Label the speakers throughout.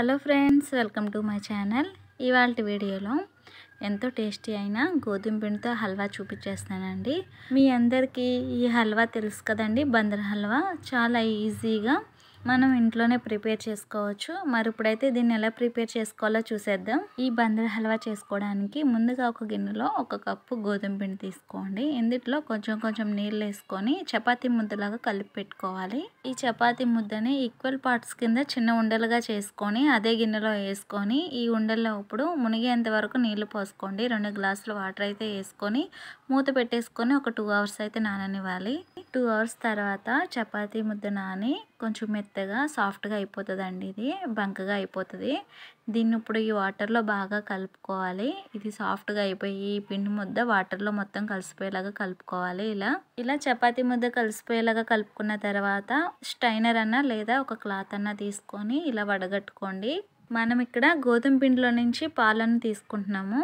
Speaker 1: Hello friends welcome to my channel ఇవాళ వీడియోలో ఎంతో టేస్టీ అయిన గోధుమ పిండితో హల్వా చూపించేస్తానండి మీ అందరికీ ఈ హల్వా తెలుసు కదండి బందర్ హల్వా చాలా ఈజీగా మనం ఇంట్లోనే ప్రిపేర్ చేసుకోవచ్చు మరి ఇప్పుడైతే దీన్ని ఎలా ప్రిపేర్ చేసుకోవాలో చూసేద్దాం ఈ బందర్ హల్వా చేసుకోవడానికి ముందుగా ఒక గిన్నెలో ఒక కప్పు గోధుమ పిండి తీసుకోండి ఇందుట్లో కొంచెం కొంచెం నీళ్ళు వేసుకొని చపాతీ ముద్దలాగా కలిపి పెట్టుకోవాలి ఈ చపాతీ ముద్దని ఈక్వల్ పార్ట్స్ కింద చిన్న ఉండలుగా చేసుకొని అదే గిన్నెలో వేసుకొని ఈ ఉండల్లో ఇప్పుడు మునిగేంత వరకు నీళ్లు పోసుకోండి రెండు గ్లాసులు వాటర్ అయితే వేసుకొని మూత పెట్టేసుకొని ఒక టూ అవర్స్ అయితే నాననివ్వాలి టూ అవర్స్ తర్వాత చపాతీ ముద్ద నాని కొంచెం మెత్తగా సాఫ్ట్గా అయిపోతుందండి ఇది బంకగా అయిపోతుంది దీన్ని ఇప్పుడు ఈ వాటర్లో బాగా కలుపుకోవాలి ఇది సాఫ్ట్గా అయిపోయి ఈ పిండి ముద్ద వాటర్లో మొత్తం కలిసిపోయేలాగా కలుపుకోవాలి ఇలా ఇలా చపాతి ముద్ద కలిసిపోయేలాగా కలుపుకున్న తర్వాత స్టైనర్ అన్న లేదా ఒక క్లాత్ అన్న తీసుకొని ఇలా వడగట్టుకోండి మనం ఇక్కడ గోధుమ పిండిలో నుంచి పాలను తీసుకుంటున్నాము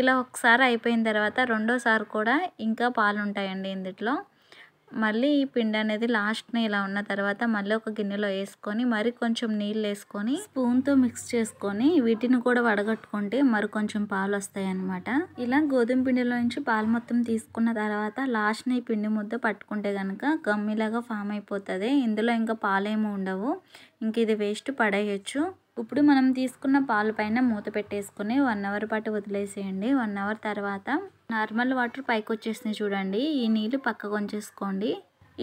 Speaker 1: ఇలా ఒకసారి అయిపోయిన తర్వాత రెండోసారి కూడా ఇంకా పాలు ఉంటాయండి ఇందులో మళ్ళీ ఈ పిండి అనేది లాస్ట్ని ఇలా ఉన్న తర్వాత మళ్ళీ ఒక గిన్నెలో వేసుకొని మరి కొంచెం నీళ్ళు వేసుకొని స్పూన్తో మిక్స్ చేసుకొని వీటిని కూడా వడగట్టుకుంటే మరి కొంచెం పాలు వస్తాయి అనమాట ఇలా గోధుమ పిండిలో నుంచి పాలు మొత్తం తీసుకున్న తర్వాత లాస్ట్ని ఈ పిండి ముద్ద పట్టుకుంటే కనుక గమ్మిలాగా ఫామ్ అయిపోతుంది ఇందులో ఇంకా పాలేమి ఉండవు ఇంక ఇది వేస్ట్ పడేయచ్చు ఇప్పుడు మనం తీసుకున్న పాలు పైన మూత పెట్టేసుకుని వన్ అవర్ పాటు వదిలేసేయండి వన్ అవర్ తర్వాత నార్మల్ వాటర్ పైకి వచ్చేసింది చూడండి ఈ నీళ్ళు పక్కకు వంచేసుకోండి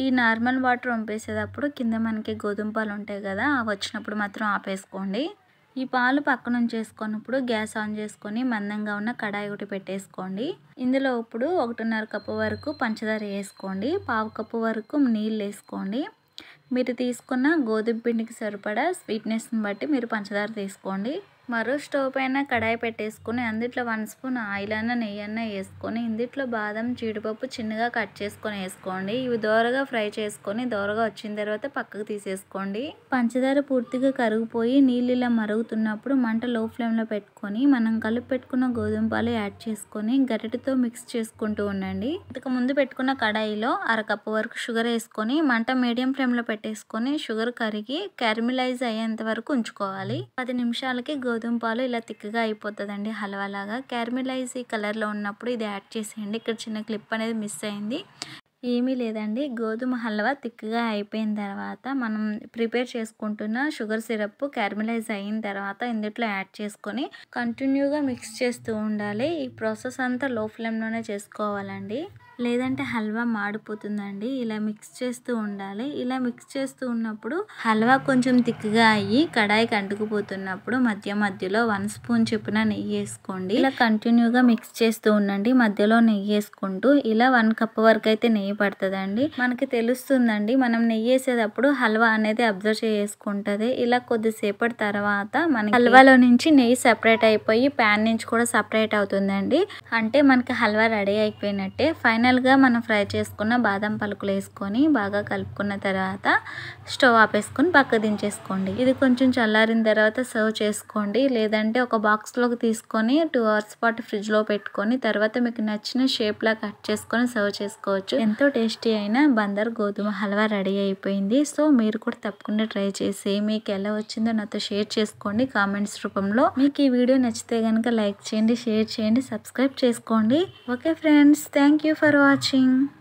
Speaker 1: ఈ నార్మల్ వాటర్ వంపేసేటప్పుడు కింద మనకి గోధుమ పాలు ఉంటాయి కదా అవి వచ్చినప్పుడు మాత్రం ఆపేసుకోండి ఈ పాలు పక్కన ఉంచేసుకున్నప్పుడు గ్యాస్ ఆన్ చేసుకొని మందంగా ఉన్న కడాయి ఒకటి పెట్టేసుకోండి ఇందులో ఇప్పుడు ఒకటిన్నర కప్పు వరకు పంచదార వేసుకోండి పావు కప్పు వరకు నీళ్ళు వేసుకోండి మీరు తీసుకున్న గోధుమ పిండికి సరిపడా స్వీట్నెస్ని బట్టి మీరు పంచదార తీసుకోండి మరో స్టవ్ పైన కడాయి పెట్టేసుకొని అందుట్లో వన్ స్పూన్ ఆయిల్ అన్న నెయ్యి అన్న వేసుకొని ఇందుట్లో బాదం జీడిపప్పు చిన్నగా కట్ చేసుకొని వేసుకోండి ఇవి దోరగా ఫ్రై చేసుకొని దోరగా వచ్చిన తర్వాత పక్కకు తీసేసుకోండి పంచదార పూర్తిగా కరిగిపోయి నీళ్ళు ఇలా మరుగుతున్నప్పుడు మంట లో ఫ్లేమ్లో పెట్టుకొని మనం కలిపి పెట్టుకున్న గోధుమ పాలు యాడ్ చేసుకొని గరిటెతో మిక్స్ చేసుకుంటూ ఉండండి ఇంతకు ముందు పెట్టుకున్న కడాయిలో అరకప్పు వరకు షుగర్ వేసుకొని మంట మీడియం ఫ్లేమ్లో పెట్టేసుకొని షుగర్ కరిగి క్యారమిలైజ్ అయ్యేంత వరకు ఉంచుకోవాలి పది నిమిషాలకి గో గోధుమ పాలు ఇలా తిక్కగా అయిపోతుందండి హల్వాలాగా క్యారమిలైజ్ ఈ కలర్లో ఉన్నప్పుడు ఇది యాడ్ చేసేయండి ఇక్కడ చిన్న క్లిప్ అనేది మిస్ అయింది ఏమీ లేదండి గోధుమ హల్వా తిక్కగా అయిపోయిన తర్వాత మనం ప్రిపేర్ చేసుకుంటున్న షుగర్ సిరప్ క్యారమిలైజ్ అయిన తర్వాత ఇందుట్లో యాడ్ చేసుకొని కంటిన్యూగా మిక్స్ చేస్తూ ఉండాలి ఈ ప్రాసెస్ అంతా లో ఫ్లేమ్లోనే చేసుకోవాలండి లేదంటే హల్వా మాడిపోతుందండి ఇలా మిక్స్ చేస్తూ ఉండాలి ఇలా మిక్స్ చేస్తూ ఉన్నప్పుడు హల్వా కొంచెం తిక్గా అయ్యి కడాయికి అంటుకుపోతున్నప్పుడు మధ్య మధ్యలో వన్ స్పూన్ చొప్పున నెయ్యి వేసుకోండి ఇలా కంటిన్యూగా మిక్స్ చేస్తూ ఉండండి మధ్యలో నెయ్యి వేసుకుంటూ ఇలా వన్ కప్ వరకు అయితే నెయ్యి పడుతుందండి మనకి తెలుస్తుందండి మనం నెయ్యి వేసేటప్పుడు హల్వా అనేది అబ్జర్వ్ చేసుకుంటుంది ఇలా కొద్దిసేపటి తర్వాత మనకి హల్వాలో నుంచి నెయ్యి సపరేట్ అయిపోయి ప్యాన్ నుంచి కూడా సపరేట్ అవుతుందండి అంటే మనకి హల్వా రెడీ అయిపోయినట్టే ఫైన్ ఫైనల్గా మనం ఫ్రై చేసుకున్న బాదం పలుకులు వేసుకొని బాగా కలుపుకున్న తర్వాత స్టవ్ ఆపేసుకొని పక్క దించేసుకోండి ఇది కొంచెం చల్లారిన తర్వాత సర్వ్ చేసుకోండి లేదంటే ఒక బాక్స్లోకి తీసుకొని టూ అవర్స్ పాటు ఫ్రిడ్జ్లో పెట్టుకొని తర్వాత మీకు నచ్చిన షేప్లా కట్ చేసుకొని సర్వ్ చేసుకోవచ్చు ఎంతో టేస్టీ అయిన బందర్ గోధుమ హల్వా రెడీ అయిపోయింది సో మీరు కూడా తప్పకుండా ట్రై చేసి మీకు ఎలా వచ్చిందో నాతో షేర్ చేసుకోండి కామెంట్స్ రూపంలో మీకు ఈ వీడియో నచ్చితే కనుక లైక్ చేయండి షేర్ చేయండి సబ్స్క్రైబ్ చేసుకోండి okay friends thank you for for watching.